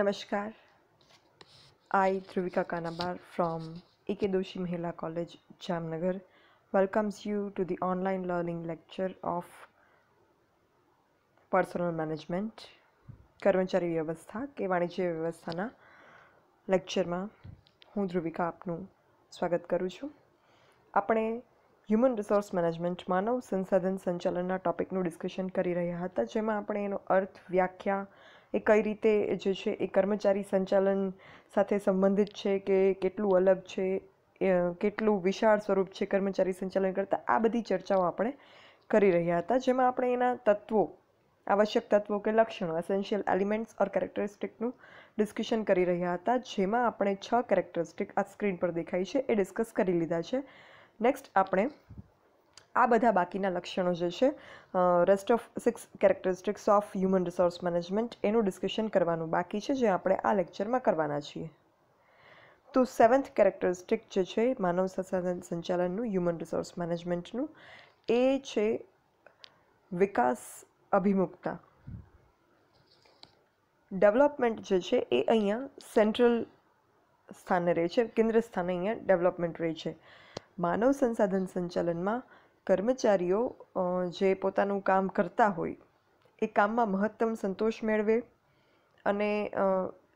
નમસ્કાર આઈ ધ્રુવિકા કાનાબાર from AK Doshi મહિલા college Jamnagar welcomes you to the online learning lecture of personnel management કર્મચારી વ્યવસ્થા કે વાણિજ્ય વ્યવસ્થાના લેક્ચરમાં હું ધ્રુવિકા આપનું સ્વાગત કરું છું આપણે હ્યુમન રિસોર્સ મેનેજમેન્ટ માનવ સંસાધન સંચાલનના ટોપિકનું ડિસ્કશન કરી રહ્યા હતા જેમાં આપણે એનો અર્થ વ્યાખ્યા એ કઈ રીતે જે છે એ કર્મચારી સંચાલન સાથે સંબંધિત છે કે કેટલું અલગ છે કેટલું વિશાળ સ્વરૂપ છે કર્મચારી સંચાલન કરતાં આ બધી ચર્ચાઓ આપણે કરી રહ્યા હતા જેમાં આપણે એના તત્વો આવશ્યક તત્વો કે લક્ષણો એસેન્શિયલ એલિમેન્ટ્સ ઓર કેરેક્ટરિસ્ટિકનું ડિસ્કશન કરી રહ્યા હતા જેમાં આપણે છ કેરેક્ટરિસ્ટિક આ સ્ક્રીન પર દેખાય છે એ ડિસ્કસ કરી લીધા છે નેક્સ્ટ આપણે આ બધા બાકીના લક્ષણો જે છે rest of six characteristics of human resource management એનું ડિસ્કશન કરવાનું બાકી છે જે આપણે આ લેક્ચરમાં કરવાના છીએ તો સેવન્થ કેરેક્ટરિસ્ટિક જે છે માનવ સંસાધન સંચાલનનું હ્યુમન રિસોર્સ મેનેજમેન્ટનું એ છે વિકાસ અભિમુખતા ડેવલપમેન્ટ જે છે એ અહીંયા સેન્ટ્રલ સ્થાને રહે છે કેન્દ્ર સ્થાને અહીંયા ડેવલપમેન્ટ રહે છે માનવ સંસાધન સંચાલનમાં કર્મચારીઓ જે પોતાનું કામ કરતા હોય એ કામમાં મહત્તમ સંતોષ મેળવે અને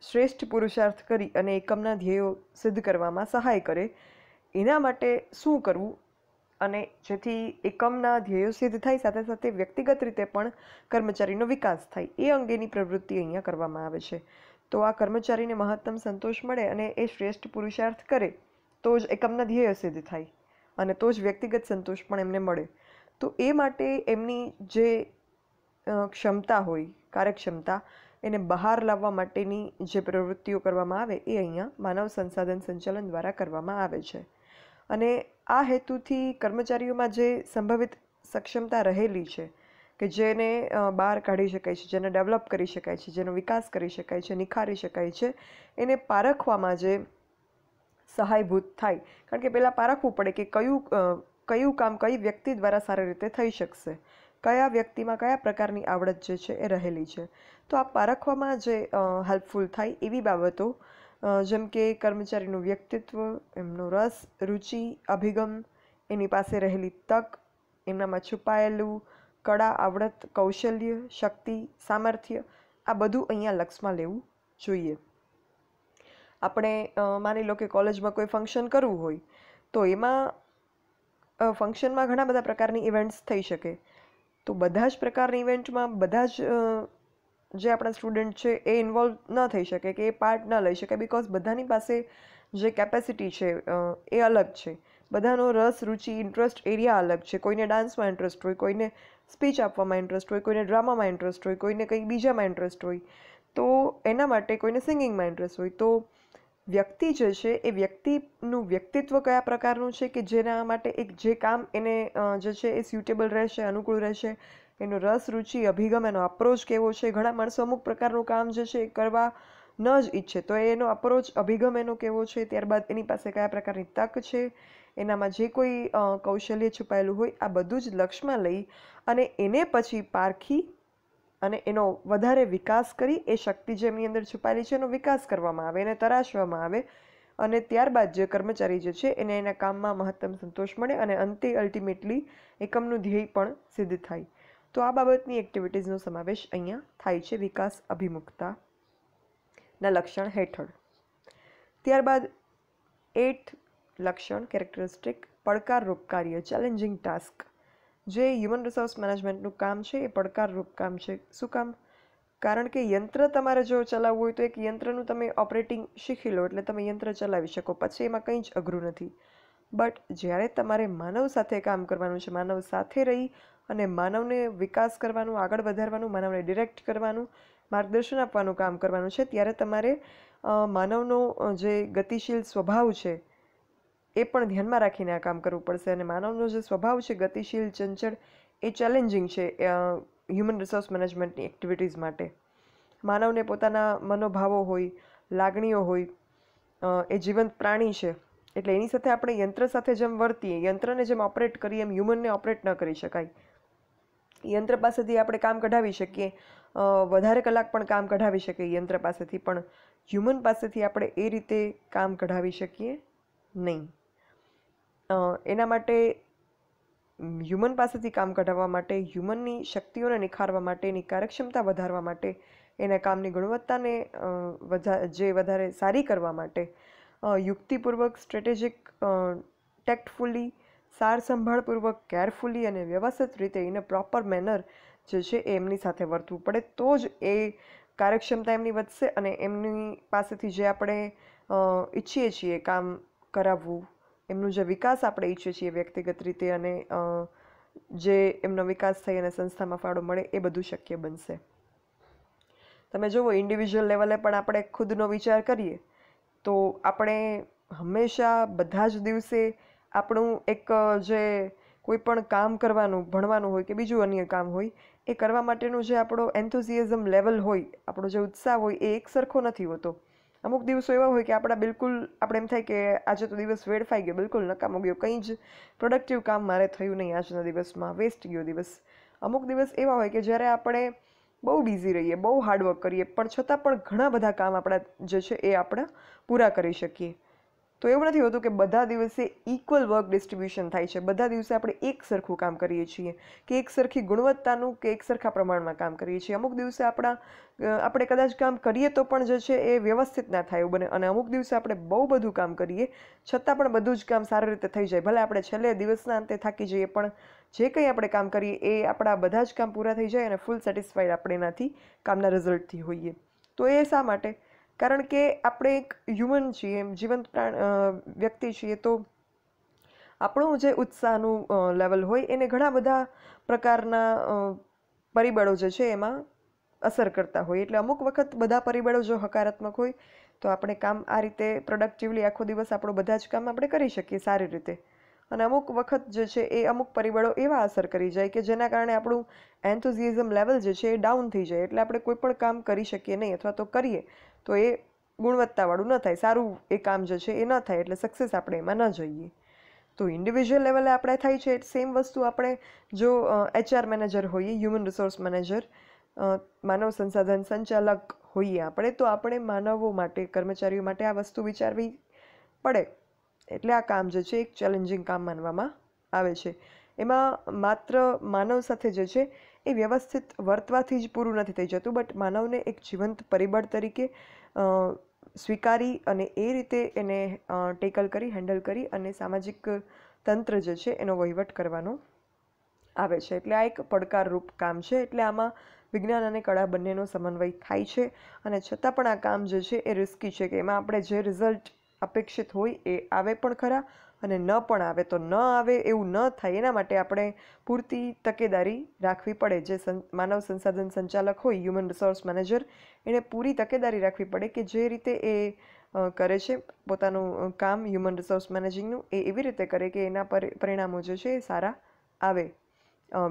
શ્રેષ્ઠ પુરુષાર્થ કરી અને એકમના ધ્યેયો સિદ્ધ કરવામાં સહાય કરે એના માટે શું કરવું અને જેથી એકમના ધ્યેયો સિદ્ધ થાય સાથે સાથે વ્યક્તિગત રીતે પણ કર્મચારીનો વિકાસ થાય એ અંગેની પ્રવૃત્તિ અહીંયા કરવામાં આવે છે તો આ કર્મચારીને મહત્તમ સંતોષ મળે અને એ શ્રેષ્ઠ પુરુષાર્થ કરે તો જ એકમના ધ્યેય સિદ્ધ થાય અને તો જ વ્યક્તિગત સંતોષ પણ એમને મળે તો એ માટે એમની જે ક્ષમતા હોય કાર્યક્ષમતા એને બહાર લાવવા માટેની જે પ્રવૃત્તિઓ કરવામાં આવે એ અહીંયા માનવ સંસાધન સંચાલન દ્વારા કરવામાં આવે છે અને આ હેતુથી કર્મચારીઓમાં જે સંભવિત સક્ષમતા રહેલી છે કે જેને બહાર કાઢી શકાય છે જેને ડેવલપ કરી શકાય છે જેનો વિકાસ કરી શકાય છે નિખારી શકાય છે એને પારખવામાં જે સહાયભૂત થાય કારણ કે પહેલાં પારખવું પડે કે કયું કયું કામ કઈ વ્યક્તિ દ્વારા સારી રીતે થઈ શકશે કયા વ્યક્તિમાં કયા પ્રકારની આવડત જે છે એ રહેલી છે તો આ પારખવામાં જે હેલ્પફુલ થાય એવી બાબતો જેમ કે કર્મચારીનું વ્યક્તિત્વ એમનો રસ રુચિ અભિગમ એની પાસે રહેલી તક એમનામાં છુપાયેલું કળા આવડત કૌશલ્ય શક્તિ સામર્થ્ય આ બધું અહીંયા લક્ષમાં લેવું જોઈએ આપણે માની લો કે કોલેજમાં કોઈ ફંક્શન કરવું હોય તો એમાં ફંક્શનમાં ઘણા બધા પ્રકારની ઇવેન્ટ્સ થઈ શકે તો બધા જ પ્રકારની ઇવેન્ટમાં બધા જ જે આપણા સ્ટુડન્ટ છે એ ઇન્વોલ્વ ન થઈ શકે કે એ પાર્ટ ન લઈ શકે બિકોઝ બધાની પાસે જે કેપેસિટી છે એ અલગ છે બધાનો રસ રુચિ ઇન્ટરેસ્ટ એરિયા અલગ છે કોઈને ડાન્સમાં ઇન્ટરેસ્ટ હોય કોઈને સ્પીચ આપવામાં ઇન્ટરેસ્ટ હોય કોઈને ડ્રામામાં ઇન્ટરેસ્ટ હોય કોઈને કંઈક બીજામાં ઇન્ટરેસ્ટ હોય તો એના માટે કોઈને સિંગિંગમાં ઇન્ટરેસ્ટ હોય તો વ્યક્તિ જે છે એ વ્યક્તિનું વ્યક્તિત્વ કયા પ્રકારનું છે કે જેના માટે એક જે કામ એને જે છે એ સ્યુટેબલ રહેશે અનુકૂળ રહેશે એનો રસ રુચિ અભિગમ એનો અપ્રોચ કેવો છે ઘણા માણસો અમુક પ્રકારનું કામ જે છે એ કરવા ન જ ઈચ્છે તો એનો અપ્રોચ અભિગમ એનો કેવો છે ત્યારબાદ એની પાસે કયા પ્રકારની તક છે એનામાં જે કોઈ કૌશલ્ય છુપાયેલું હોય આ બધું જ લક્ષમાં લઈ અને એને પછી પારખી અને એનો વધારે વિકાસ કરી એ શક્તિ જેમની અંદર છુપાયેલી છે એનો વિકાસ કરવામાં આવે એને તરાશવામાં આવે અને ત્યારબાદ જે કર્મચારી જે છે એને એના કામમાં મહત્તમ સંતોષ મળે અને અંતે અલ્ટિમેટલી એકમનું ધ્યેય પણ સિદ્ધ થાય તો આ બાબતની એક્ટિવિટીઝનો સમાવેશ અહીંયા થાય છે વિકાસ અભિમુખતાના લક્ષણ હેઠળ ત્યારબાદ એટ લક્ષણ કેરેક્ટરિસ્ટિક પડકારરૂપ કાર્ય ચેલેન્જિંગ ટાસ્ક જે હ્યુમન રિસોર્સ મેનેજમેન્ટનું કામ છે એ પડકારરૂપ કામ છે શું કામ કારણ કે યંત્ર તમારે જો ચલાવવું હોય તો એક યંત્રનું તમે ઓપરેટિંગ શીખી લો એટલે તમે યંત્ર ચલાવી શકો પછી એમાં કંઈ જ અઘરું નથી બટ જ્યારે તમારે માનવ સાથે કામ કરવાનું છે માનવ સાથે રહી અને માનવને વિકાસ કરવાનું આગળ વધારવાનું માનવને ડિરેક્ટ કરવાનું માર્ગદર્શન આપવાનું કામ કરવાનું છે ત્યારે તમારે માનવનો જે ગતિશીલ સ્વભાવ છે એ પણ ધ્યાનમાં રાખીને આ કામ કરવું પડશે અને માનવનો જે સ્વભાવ છે ગતિશીલ ચંચળ એ ચેલેન્જિંગ છે હ્યુમન રિસોર્સ મેનેજમેન્ટની એક્ટિવિટીઝ માટે માનવને પોતાના મનોભાવો હોય લાગણીઓ હોય એ જીવંત પ્રાણી છે એટલે એની સાથે આપણે યંત્ર સાથે જેમ વર્તીએ યંત્રને જેમ ઓપરેટ કરીએ એમ હ્યુમનને ઓપરેટ ન કરી શકાય યંત્ર પાસેથી આપણે કામ કઢાવી શકીએ વધારે કલાક પણ કામ કઢાવી શકીએ યંત્ર પાસેથી પણ હ્યુમન પાસેથી આપણે એ રીતે કામ કઢાવી શકીએ નહીં એના માટે હ્યુમન પાસેથી કામ કઢાવવા માટે હ્યુમનની શક્તિઓને નિખારવા માટે એની કાર્યક્ષમતા વધારવા માટે એના કામની ગુણવત્તાને જે વધારે સારી કરવા માટે યુક્તિપૂર્વક સ્ટ્રેટેજિક ટેક્ટફુલી સારસંભાળપૂર્વક સંભાળપૂર્વક કેરફુલી અને વ્યવસ્થિત રીતે એને પ્રોપર મેનર જે છે એ એમની સાથે વર્તવું પડે તો જ એ કાર્યક્ષમતા એમની વધશે અને એમની પાસેથી જે આપણે ઈચ્છીએ છીએ કામ કરાવવું એમનું જે વિકાસ આપણે ઈચ્છીએ છીએ વ્યક્તિગત રીતે અને જે એમનો વિકાસ થઈ અને સંસ્થામાં ફાળો મળે એ બધું શક્ય બનશે તમે જુઓ ઇન્ડિવિજ્યુઅલ લેવલે પણ આપણે ખુદનો વિચાર કરીએ તો આપણે હંમેશા બધા જ દિવસે આપણું એક જે કોઈ પણ કામ કરવાનું ભણવાનું હોય કે બીજું અન્ય કામ હોય એ કરવા માટેનું જે આપણો એન્થુઝિયાઝમ લેવલ હોય આપણો જે ઉત્સાહ હોય એ એક સરખો નથી હોતો અમુક દિવસો એવા હોય કે આપણા બિલકુલ આપણે એમ થાય કે આજે તો દિવસ વેડફાઈ ગયો બિલકુલ નકામો ગયો કંઈ જ પ્રોડક્ટિવ કામ મારે થયું નહીં આજના દિવસમાં વેસ્ટ ગયો દિવસ અમુક દિવસ એવા હોય કે જ્યારે આપણે બહુ બિઝી રહીએ બહુ હાર્ડવર્ક કરીએ પણ છતાં પણ ઘણા બધા કામ આપણા જે છે એ આપણે પૂરા કરી શકીએ તો એવું નથી હોતું કે બધા દિવસે ઇક્વલ વર્ક ડિસ્ટ્રીબ્યુશન થાય છે બધા દિવસે આપણે એક સરખું કામ કરીએ છીએ કે એક સરખી ગુણવત્તાનું કે એક સરખા પ્રમાણમાં કામ કરીએ છીએ અમુક દિવસે આપણા આપણે કદાચ કામ કરીએ તો પણ જે છે એ વ્યવસ્થિત ના થાય એવું બને અને અમુક દિવસે આપણે બહુ બધું કામ કરીએ છતાં પણ બધું જ કામ સારી રીતે થઈ જાય ભલે આપણે છેલ્લે દિવસના અંતે થાકી જઈએ પણ જે કંઈ આપણે કામ કરીએ એ આપણા બધા જ કામ પૂરા થઈ જાય અને ફૂલ સેટિસ્ફાઈડ આપણે એનાથી કામના રિઝલ્ટથી હોઈએ તો એ શા માટે કારણ કે આપણે એક હ્યુમન છીએ એમ જીવંત પ્રાણ વ્યક્તિ છીએ તો આપણું જે ઉત્સાહનું લેવલ હોય એને ઘણા બધા પ્રકારના પરિબળો જે છે એમાં અસર કરતા હોય એટલે અમુક વખત બધા પરિબળો જો હકારાત્મક હોય તો આપણે કામ આ રીતે પ્રોડક્ટિવલી આખો દિવસ આપણો બધા જ કામ આપણે કરી શકીએ સારી રીતે અને અમુક વખત જે છે એ અમુક પરિબળો એવા અસર કરી જાય કે જેના કારણે આપણું એન્થુઝિઝમ લેવલ જે છે એ ડાઉન થઈ જાય એટલે આપણે કોઈ પણ કામ કરી શકીએ નહીં અથવા તો કરીએ તો એ ગુણવત્તાવાળું ન થાય સારું એ કામ જે છે એ ન થાય એટલે સક્સેસ આપણે એમાં ન જોઈએ તો ઇન્ડિવિજ્યુઅલ લેવલે આપણે થાય છે સેમ વસ્તુ આપણે જો એચઆર મેનેજર હોઈએ હ્યુમન રિસોર્સ મેનેજર માનવ સંસાધન સંચાલક હોઈએ આપણે તો આપણે માનવો માટે કર્મચારીઓ માટે આ વસ્તુ વિચારવી પડે એટલે આ કામ જે છે એક ચેલેન્જિંગ કામ માનવામાં આવે છે એમાં માત્ર માનવ સાથે જે છે એ વ્યવસ્થિત વર્તવાથી જ પૂરું નથી થઈ જતું બટ માનવને એક જીવંત પરિબળ તરીકે સ્વીકારી અને એ રીતે એને ટેકલ કરી હેન્ડલ કરી અને સામાજિક તંત્ર જે છે એનો વહીવટ કરવાનો આવે છે એટલે આ એક પડકારરૂપ કામ છે એટલે આમાં વિજ્ઞાન અને કળા બંનેનો સમન્વય થાય છે અને છતાં પણ આ કામ જે છે એ રિસ્કી છે કે એમાં આપણે જે રિઝલ્ટ અપેક્ષિત હોય એ આવે પણ ખરા અને ન પણ આવે તો ન આવે એવું ન થાય એના માટે આપણે પૂરતી તકેદારી રાખવી પડે જે માનવ સંસાધન સંચાલક હોય હ્યુમન રિસોર્સ મેનેજર એણે પૂરી તકેદારી રાખવી પડે કે જે રીતે એ કરે છે પોતાનું કામ હ્યુમન રિસોર્સ મેનેજિંગનું એ એવી રીતે કરે કે એના પર પરિણામો જે છે એ સારા આવે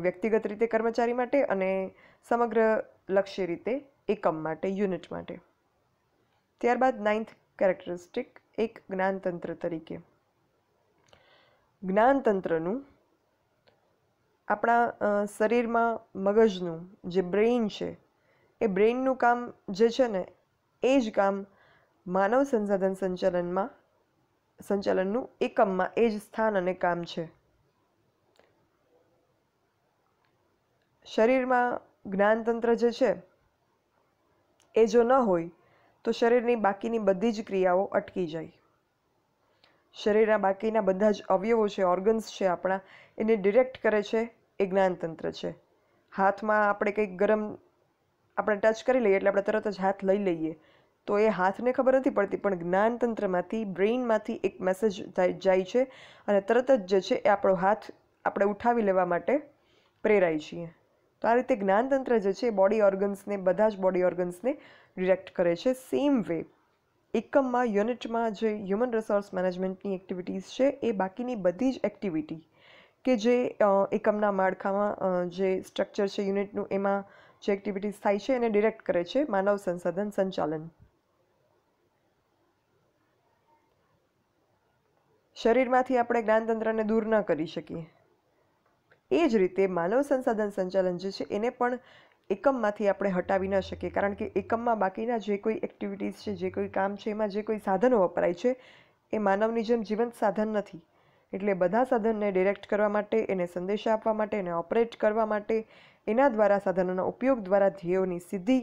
વ્યક્તિગત રીતે કર્મચારી માટે અને સમગ્ર લક્ષ્ય રીતે એકમ માટે યુનિટ માટે ત્યારબાદ નાઇન્થ કેરેક્ટરિસ્ટિક એક જ્ઞાનતંત્ર તરીકે જ્ઞાનતંત્રનું આપણા શરીરમાં મગજનું જે બ્રેઇન છે એ બ્રેઇનનું કામ જે છે ને એ જ કામ માનવ સંસાધન સંચાલનમાં સંચાલનનું એકમમાં એ જ સ્થાન અને કામ છે શરીરમાં જ્ઞાનતંત્ર જે છે એ જો ન હોય તો શરીરની બાકીની બધી જ ક્રિયાઓ અટકી જાય શરીરના બાકીના બધા જ અવયવો છે ઓર્ગન્સ છે આપણા એને ડિરેક્ટ કરે છે એ જ્ઞાનતંત્ર છે હાથમાં આપણે કંઈક ગરમ આપણે ટચ કરી લઈએ એટલે આપણે તરત જ હાથ લઈ લઈએ તો એ હાથને ખબર નથી પડતી પણ જ્ઞાનતંત્રમાંથી બ્રેઇનમાંથી એક મેસેજ જાય છે અને તરત જ જે છે એ આપણો હાથ આપણે ઉઠાવી લેવા માટે પ્રેરાય છીએ તો આ રીતે જ્ઞાનતંત્ર જે છે એ બોડી ઓર્ગન્સને બધા જ બોડી ઓર્ગન્સને ડિરેક્ટ કરે છે સેમ વે એકમમાં યુનિટમાં જે હ્યુમન રિસોર્સ મેનેજમેન્ટની એક્ટિવિટીઝ છે એ બાકીની બધી જ એક્ટિવિટી કે જે એકમના માળખામાં જે સ્ટ્રક્ચર છે યુનિટનું એમાં જે એક્ટિવિટીઝ થાય છે એને ડિરેક્ટ કરે છે માનવ સંસાધન સંચાલન શરીરમાંથી આપણે જ્ઞાનતંત્રને દૂર ન કરી શકીએ એ જ રીતે માનવ સંસાધન સંચાલન જે છે એને પણ એકમમાંથી આપણે હટાવી ન શકીએ કારણ કે એકમમાં બાકીના જે કોઈ એક્ટિવિટીઝ છે જે કોઈ કામ છે એમાં જે કોઈ સાધનો વપરાય છે એ માનવની જેમ જીવંત સાધન નથી એટલે બધા સાધનને ડિરેક્ટ કરવા માટે એને સંદેશા આપવા માટે એને ઓપરેટ કરવા માટે એના દ્વારા સાધનોના ઉપયોગ દ્વારા ધ્યેયોની સિદ્ધિ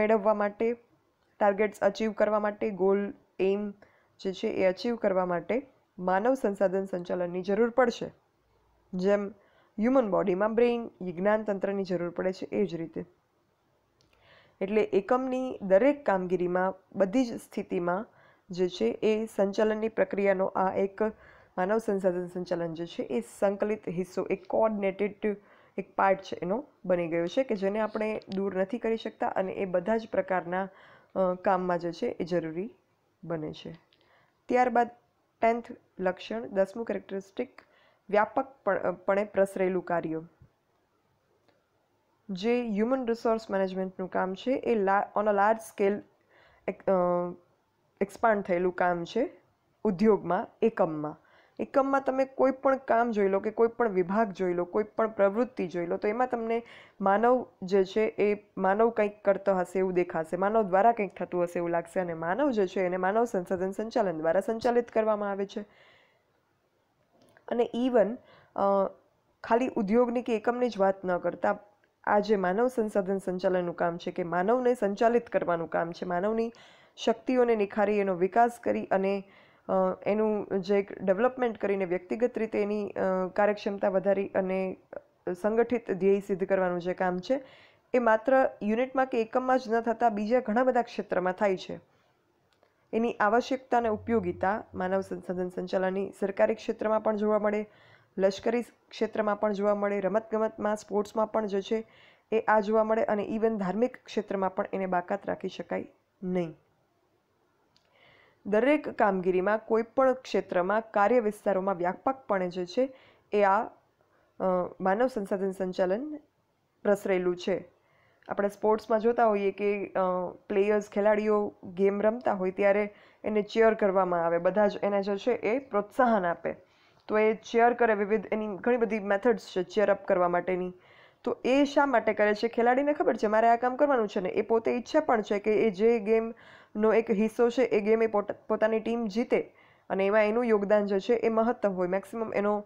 મેળવવા માટે ટાર્ગેટ્સ અચીવ કરવા માટે ગોલ એઇમ જે છે એ અચીવ કરવા માટે માનવ સંસાધન સંચાલનની જરૂર પડશે જેમ હ્યુમન બોડીમાં બ્રેઇન જ્ઞાન તંત્રની જરૂર પડે છે એ જ રીતે એટલે એકમની દરેક કામગીરીમાં બધી જ સ્થિતિમાં જે છે એ સંચાલનની પ્રક્રિયાનો આ એક માનવ સંસાધન સંચાલન જે છે એ સંકલિત હિસ્સો એક કોઓર્ડિનેટેડ એક પાર્ટ છે એનો બની ગયો છે કે જેને આપણે દૂર નથી કરી શકતા અને એ બધા જ પ્રકારના કામમાં જે છે એ જરૂરી બને છે ત્યારબાદ ટેન્થ લક્ષણ દસમું કેરેક્ટરિસ્ટિક વ્યાપકપણે પ્રસરેલું કાર્ય જે હ્યુમન રિસોર્સ મેનેજમેન્ટનું કામ છે એ on a large scale expand થયેલું કામ છે ઉદ્યોગમાં એકમમાં એકમમાં તમે કોઈ પણ કામ જોઈ લો કે કોઈ પણ વિભાગ જોઈ લો કોઈ પણ પ્રવૃત્તિ જોઈ લો તો એમાં તમને માનવ જે છે એ માનવ કંઈક કરતો હશે એવું દેખાશે માનવ દ્વારા કંઈક થતું હશે એવું લાગશે અને માનવ જે છે એને માનવ સંસાધન સંચાલન દ્વારા સંચાલિત કરવામાં આવે છે અને ઇવન ખાલી ઉદ્યોગની કે એકમની જ વાત ન કરતાં આ જે માનવ સંસાધન સંચાલનનું કામ છે કે માનવને સંચાલિત કરવાનું કામ છે માનવની શક્તિઓને નિખારી એનો વિકાસ કરી અને એનું જે એક ડેવલપમેન્ટ કરીને વ્યક્તિગત રીતે એની કાર્યક્ષમતા વધારી અને સંગઠિત ધ્યેય સિદ્ધ કરવાનું જે કામ છે એ માત્ર યુનિટમાં કે એકમમાં જ ન થતાં બીજા ઘણા બધા ક્ષેત્રમાં થાય છે એની આવશ્યકતા અને ઉપયોગિતા માનવ સંસાધન સંચાલનની સરકારી ક્ષેત્રમાં પણ જોવા મળે લશ્કરી ક્ષેત્રમાં પણ જોવા મળે રમતગમતમાં સ્પોર્ટ્સમાં પણ જે છે એ આ જોવા મળે અને ઇવન ધાર્મિક ક્ષેત્રમાં પણ એને બાકાત રાખી શકાય નહીં દરેક કામગીરીમાં કોઈપણ ક્ષેત્રમાં કાર્ય વિસ્તારોમાં વ્યાપકપણે જે છે એ આ માનવ સંસાધન સંચાલન પ્રસરેલું છે આપણે સ્પોર્ટ્સમાં જોતા હોઈએ કે પ્લેયર્સ ખેલાડીઓ ગેમ રમતા હોય ત્યારે એને ચેર કરવામાં આવે બધા જ એને જે છે એ પ્રોત્સાહન આપે તો એ ચેર કરે વિવિધ એની ઘણી બધી મેથડ્સ છે ચેર અપ કરવા માટેની તો એ શા માટે કરે છે ખેલાડીને ખબર છે મારે આ કામ કરવાનું છે ને એ પોતે ઈચ્છા પણ છે કે એ જે ગેમનો એક હિસ્સો છે એ ગેમ એ પોતાની ટીમ જીતે અને એમાં એનું યોગદાન જે છે એ મહત્તમ હોય મેક્સિમમ એનો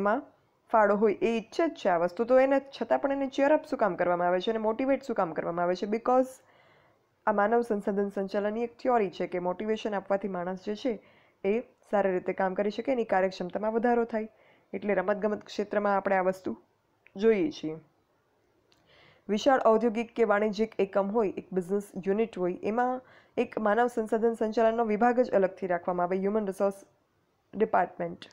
એમાં ફાળો હોય એ ઈચ્છે જ છે આ વસ્તુ તો એને છતાં પણ એને ચેરઅપ શું કામ કરવામાં આવે છે અને મોટિવેટ શું કામ કરવામાં આવે છે બિકોઝ આ માનવ સંસાધન સંચાલનની એક થિયોરી છે કે મોટિવેશન આપવાથી માણસ જે છે એ સારી રીતે કામ કરી શકે એની કાર્યક્ષમતામાં વધારો થાય એટલે રમતગમત ક્ષેત્રમાં આપણે આ વસ્તુ જોઈએ છીએ વિશાળ ઔદ્યોગિક કે વાણિજ્યિક એકમ હોય એક બિઝનેસ યુનિટ હોય એમાં એક માનવ સંસાધન સંચાલનનો વિભાગ જ અલગથી રાખવામાં આવે હ્યુમન રિસોર્સ ડિપાર્ટમેન્ટ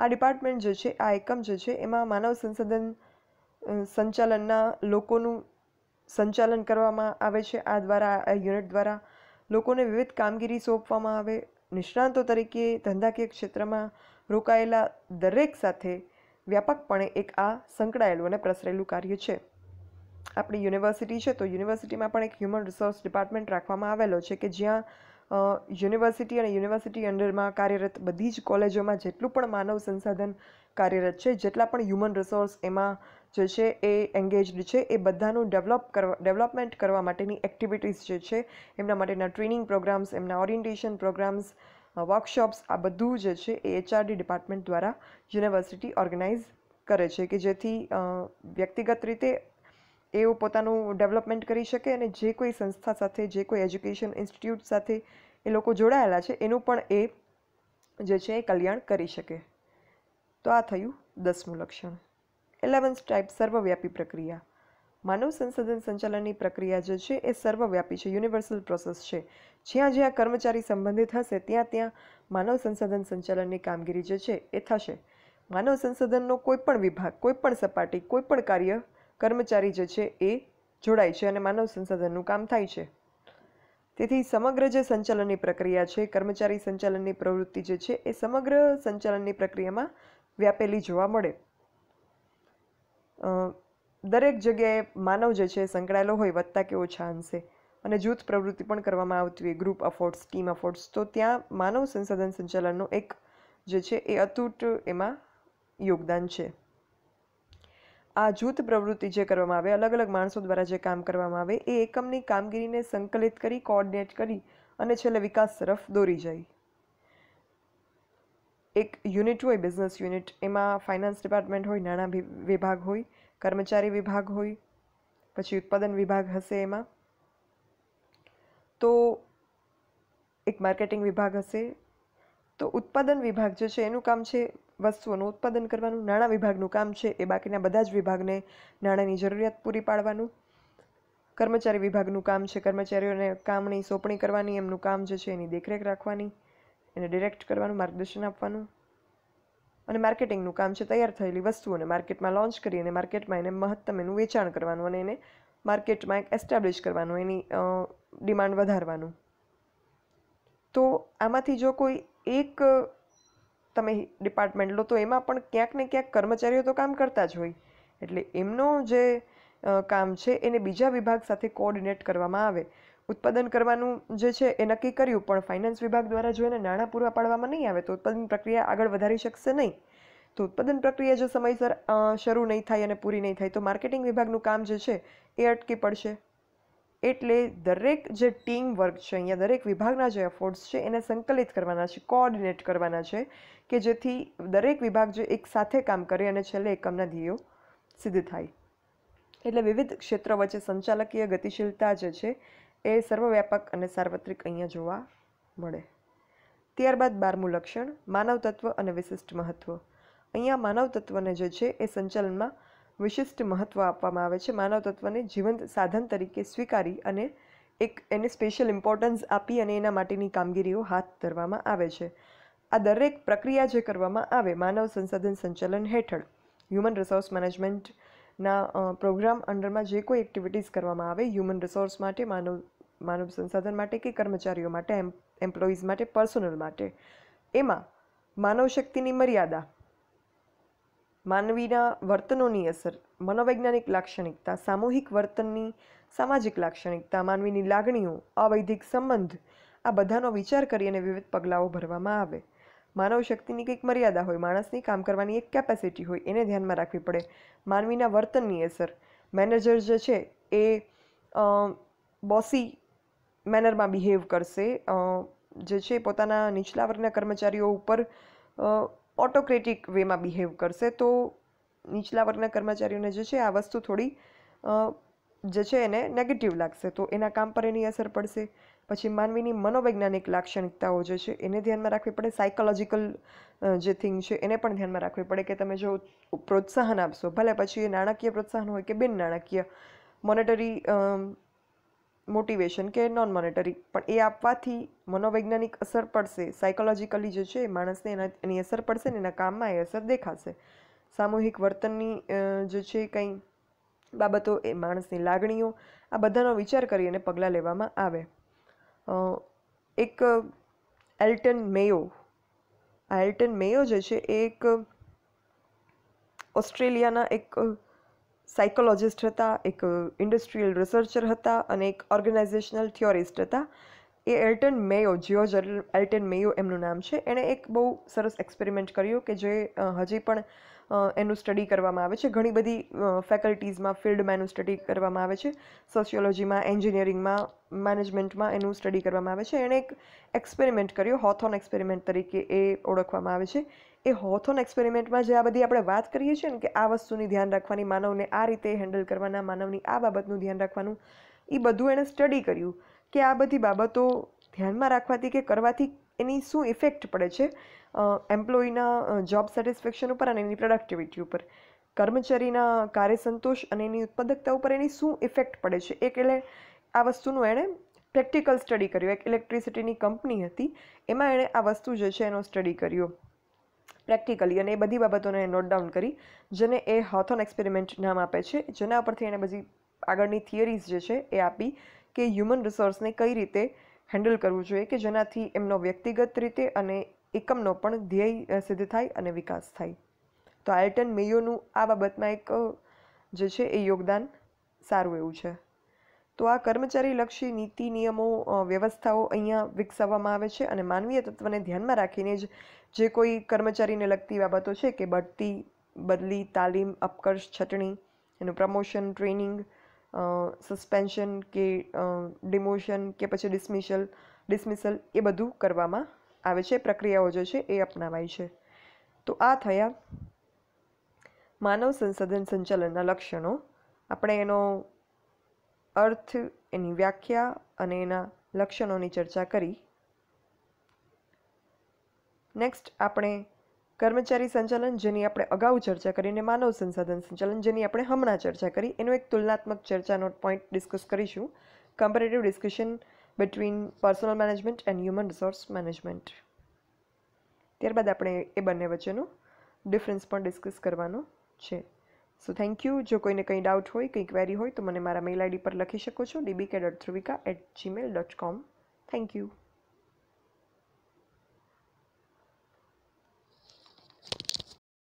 આ ડિપાર્ટમેન્ટ જે છે આ એકમ જે છે એમાં માનવ સંસાધન સંચાલનના લોકોનું સંચાલન કરવામાં આવે છે આ દ્વારા આ યુનિટ દ્વારા લોકોને વિવિધ કામગીરી સોંપવામાં આવે નિષ્ણાંતો તરીકે ધંધાકીય ક્ષેત્રમાં રોકાયેલા દરેક સાથે વ્યાપકપણે એક આ સંકળાયેલું અને પ્રસરેલું કાર્ય છે આપણી યુનિવર્સિટી છે તો યુનિવર્સિટીમાં પણ એક હ્યુમન રિસોર્સ ડિપાર્ટમેન્ટ રાખવામાં આવેલો છે કે જ્યાં યુનિવર્સિટી અને યુનિવર્સિટી અંડરમાં કાર્યરત બધી જ કોલેજોમાં જેટલું પણ માનવ સંસાધન કાર્યરત છે જેટલા પણ હ્યુમન રિસોર્સ એમાં જે છે એ એન્ગેજડ છે એ બધાનું ડેવલપ કરવા ડેવલપમેન્ટ કરવા માટેની એક્ટિવિટીઝ જે છે એમના માટેના ટ્રેનિંગ પ્રોગ્રામ્સ એમના ઓરિએન્ટેશન પ્રોગ્રામ્સ વર્કશોપ્સ આ બધું જે છે એ એચઆરડી ડિપાર્ટમેન્ટ દ્વારા યુનિવર્સિટી ઓર્ગેનાઇઝ કરે છે કે જેથી વ્યક્તિગત રીતે એઓ પોતાનું ડેવલપમેન્ટ કરી શકે અને જે કોઈ સંસ્થા સાથે જે કોઈ એજ્યુકેશન ઇન્સ્ટિટ્યૂટ સાથે એ લોકો જોડાયેલા છે એનું પણ એ જે છે એ કલ્યાણ કરી શકે તો આ થયું દસમું લક્ષણ ઇલેવન્થ ટાઈપ સર્વવ્યાપી પ્રક્રિયા માનવ સંસાધન સંચાલનની પ્રક્રિયા જે છે એ સર્વવ્યાપી છે યુનિવર્સલ પ્રોસેસ છે જ્યાં જ્યાં કર્મચારી સંબંધિત હશે ત્યાં ત્યાં માનવ સંસાધન સંચાલનની કામગીરી જે છે એ થશે માનવ સંસાધનનો કોઈ પણ વિભાગ કોઈ પણ સપાટી કોઈ પણ કાર્ય કર્મચારી જે છે એ જોડાય છે અને માનવ સંસાધનનું કામ થાય છે તેથી સમગ્ર જે સંચાલનની પ્રક્રિયા છે કર્મચારી સંચાલનની પ્રવૃત્તિ જે છે એ સમગ્ર સંચાલનની પ્રક્રિયામાં વ્યાપેલી જોવા મળે દરેક જગ્યાએ માનવ જે છે સંકળાયેલો હોય વધતા કે ઓછા અંશે અને જૂથ પ્રવૃત્તિ પણ કરવામાં આવતી હોય ગ્રુપ અફોર્ડ્સ ટીમ અફોર્ડ્સ તો ત્યાં માનવ સંસાધન સંચાલનનો એક જે છે એ અતૂટ એમાં યોગદાન છે આ જૂથ પ્રવૃત્તિ જે કરવામાં આવે અલગ અલગ માણસો દ્વારા જે કામ કરવામાં આવે એ એકમની કામગીરીને સંકલિત કરી કોઓર્ડિનેટ કરી અને છેલ્લે વિકાસ તરફ દોરી જાય એક યુનિટ હોય બિઝનેસ યુનિટ એમાં ફાઇનાન્સ ડિપાર્ટમેન્ટ હોય નાણાં વિભાગ હોય કર્મચારી વિભાગ હોય પછી ઉત્પાદન વિભાગ હશે એમાં તો એક માર્કેટિંગ વિભાગ હશે તો ઉત્પાદન વિભાગ જે છે એનું કામ છે વસ્તુઓનું ઉત્પાદન કરવાનું નાણાં વિભાગનું કામ છે એ બાકીના બધા જ વિભાગને નાણાંની જરૂરિયાત પૂરી પાડવાનું કર્મચારી વિભાગનું કામ છે કર્મચારીઓને કામની સોંપણી કરવાની એમનું કામ જે છે એની દેખરેખ રાખવાની એને ડિરેક્ટ કરવાનું માર્ગદર્શન આપવાનું અને માર્કેટિંગનું કામ છે તૈયાર થયેલી વસ્તુઓને માર્કેટમાં લોન્ચ કરી અને માર્કેટમાં એને મહત્તમ એનું વેચાણ કરવાનું અને એને માર્કેટમાં એક એસ્ટાબ્લિશ કરવાનું એની ડિમાન્ડ વધારવાનું તો આમાંથી જો કોઈ એક તમે ડિપાર્ટમેન્ટ લો તો એમાં પણ ક્યાંક ને ક્યાંક કર્મચારીઓ તો કામ કરતા જ હોય એટલે એમનો જે કામ છે એને બીજા વિભાગ સાથે કોઓર્ડિનેટ કરવામાં આવે ઉત્પાદન કરવાનું જે છે એ નક્કી કર્યું પણ ફાઇનાન્સ વિભાગ દ્વારા જો એને નાણાં પૂરા પાડવામાં નહીં આવે તો ઉત્પાદન પ્રક્રિયા આગળ વધારી શકશે નહીં તો ઉત્પાદન પ્રક્રિયા જો સમયસર શરૂ નહીં થાય અને પૂરી નહીં થાય તો માર્કેટિંગ વિભાગનું કામ જે છે એ અટકી પડશે એટલે દરેક જે ટીમ વર્ક છે અહીંયા દરેક વિભાગના જે એફર્ટ્સ છે એને સંકલિત કરવાના છે કોઓર્ડિનેટ કરવાના છે કે જેથી દરેક વિભાગ જે એક સાથે કામ કરે અને છેલ્લે એકમના ધ્યેયો સિદ્ધ થાય એટલે વિવિધ ક્ષેત્રો વચ્ચે સંચાલકીય ગતિશીલતા જે છે એ સર્વવ્યાપક અને સાર્વત્રિક અહીંયા જોવા મળે ત્યારબાદ બારમું લક્ષણ માનવ તત્વ અને વિશિષ્ટ મહત્ત્વ અહીંયા માનવ જે છે એ સંચાલનમાં વિશિષ્ટ મહત્ત્વ આપવામાં આવે છે માનવ તત્વને જીવંત સાધન તરીકે સ્વીકારી અને એક એને સ્પેશિયલ ઇમ્પોર્ટન્સ આપી અને એના માટેની કામગીરીઓ હાથ ધરવામાં આવે છે આ દરેક પ્રક્રિયા જે કરવામાં આવે માનવ સંસાધન સંચાલન હેઠળ હ્યુમન રિસોર્સ મેનેજમેન્ટના પ્રોગ્રામ અંડરમાં જે કોઈ એક્ટિવિટીઝ કરવામાં આવે હ્યુમન રિસોર્સ માટે માનવ માનવ સંસાધન માટે કે કર્મચારીઓ માટે એમ્પ્લોઈઝ માટે પર્સોનલ માટે એમાં માનવ શક્તિની મર્યાદા માનવીના વર્તનોની અસર મનોવૈજ્ઞાનિક લાક્ષણિકતા સામૂહિક વર્તનની સામાજિક લાક્ષણિકતા માનવીની લાગણીઓ અવૈધિક સંબંધ આ બધાનો વિચાર કરી અને વિવિધ પગલાઓ ભરવામાં આવે માનવ શક્તિની કંઈક મર્યાદા હોય માણસની કામ કરવાની એક કેપેસિટી હોય એને ધ્યાનમાં રાખવી પડે માનવીના વર્તનની અસર મેનેજર જે છે એ બોસી મેનરમાં બિહેવ કરશે જે છે પોતાના નીચલા વર્ગના કર્મચારીઓ ઉપર ઓટોક્રેટિક વેમાં બિહેવ કરશે તો નીચલા વર્ગના કર્મચારીઓને જે છે આ વસ્તુ થોડી જે છે એને નેગેટિવ લાગશે તો એના કામ પર એની અસર પડશે પછી માનવીની મનોવૈજ્ઞાનિક લાક્ષણિકતાઓ જે છે એને ધ્યાનમાં રાખવી પડે સાયકોલોજીકલ જે થિંગ છે એને પણ ધ્યાનમાં રાખવી પડે કે તમે જો પ્રોત્સાહન આપશો ભલે પછી એ નાણાકીય પ્રોત્સાહન હોય કે બિન નાણાકીય મોનેટરી મોટિવેશન કે નોન મોનેટરી પણ એ આપવાથી મનોવૈજ્ઞાનિક અસર પડશે સાયકોલોજીકલી જે છે માણસને એના એની અસર પડશે ને એના કામમાં એ અસર દેખાશે સામૂહિક વર્તનની જે છે કંઈ બાબતો એ માણસની લાગણીઓ આ બધાનો વિચાર કરી અને પગલાં લેવામાં આવે એક એલ્ટન મેયો આ એલ્ટન મેયો જે છે એ એક ઓસ્ટ્રેલિયાના એક સાયકોલોજિસ્ટ હતા એક ઇન્ડસ્ટ્રીયલ રિસર્ચર હતા અને એક ઓર્ગેનાઇઝેશનલ થિયોરિસ્ટ હતા એ એલ્ટન મેયો જ્યોર્જ એલ્ટન મેયો એમનું નામ છે એણે એક બહુ સરસ એક્સપેરિમેન્ટ કર્યું કે જે હજી પણ એનું સ્ટડી કરવામાં આવે છે ઘણી બધી ફેકલ્ટીઝમાં ફિલ્ડમાં એનું સ્ટડી કરવામાં આવે છે સોશિયોલોજીમાં એન્જિનિયરિંગમાં મેનેજમેન્ટમાં એનું સ્ટડી કરવામાં આવે છે એણે એક એક્સપેરિમેન્ટ કર્યો હોથોન એક્સપેરિમેન્ટ તરીકે એ ઓળખવામાં આવે છે એ હોથોન એક્સપેરિમેન્ટમાં જે આ બધી આપણે વાત કરીએ છીએ ને કે આ વસ્તુની ધ્યાન રાખવાની માનવને આ રીતે હેન્ડલ કરવાના માનવની આ બાબતનું ધ્યાન રાખવાનું એ બધું એણે સ્ટડી કર્યું કે આ બધી બાબતો ધ્યાનમાં રાખવાથી કે કરવાથી એની શું ઇફેક્ટ પડે છે એમ્પ્લોયીના જોબ સેટિસ્ફેક્શન ઉપર અને એની પ્રોડક્ટિવિટી ઉપર કર્મચારીના સંતોષ અને એની ઉત્પાદકતા ઉપર એની શું ઇફેક્ટ પડે છે એક એટલે આ વસ્તુનું એણે પ્રેક્ટિકલ સ્ટડી કર્યું એક ઇલેક્ટ્રિસિટીની કંપની હતી એમાં એણે આ વસ્તુ જે છે એનો સ્ટડી કર્યો પ્રેક્ટિકલી અને એ બધી બાબતોને નોટ ડાઉન કરી જેને એ હોથોન એક્સપેરિમેન્ટ નામ આપે છે જેના ઉપરથી એણે બધી આગળની થિયરીઝ જે છે એ આપી કે હ્યુમન રિસોર્સને કઈ રીતે હેન્ડલ કરવું જોઈએ કે જેનાથી એમનો વ્યક્તિગત રીતે અને એકમનો પણ ધ્યેય સિદ્ધ થાય અને વિકાસ થાય તો આલ્ટન મેયોનું આ બાબતમાં એક જે છે એ યોગદાન સારું એવું છે તો આ કર્મચારીલક્ષી નીતિ નિયમો વ્યવસ્થાઓ અહીંયા વિકસાવવામાં આવે છે અને માનવીય તત્વને ધ્યાનમાં રાખીને જ જે કોઈ કર્મચારીને લગતી બાબતો છે કે બઢતી બદલી તાલીમ અપકર્ષ છટણી એનું પ્રમોશન ટ્રેનિંગ સસ્પેન્શન કે ડિમોશન કે પછી ડિસમિશલ ડિસમિસલ એ બધું કરવામાં આવે છે પ્રક્રિયાઓ જે છે એ અપનાવાય છે તો આ થયા માનવ સંસાધન સંચાલનના લક્ષણો આપણે એનો અર્થ એની વ્યાખ્યા અને એના લક્ષણોની ચર્ચા કરી નેક્સ્ટ આપણે કર્મચારી સંચાલન જેની આપણે અગાઉ ચર્ચા કરીને માનવ સંસાધન સંચાલન જેની આપણે હમણાં ચર્ચા કરી એનો એક તુલનાત્મક ચર્ચાનો પોઈન્ટ ડિસ્કસ કરીશું comparative discussion between personal management and human resource management ત્યારબાદ આપણે એ બંને વચ્ચેનો ડિફરન્સ પણ ડિસ્કસ કરવાનો છે સો થેન્ક યુ જો કોઈને કંઈ ડાઉટ હોય કંઈ ક્વેરી હોય તો મને મારા મેઇલ આઈડી પર લખી શકો છો DBK dot Dhruvika at Gmail dot com thank you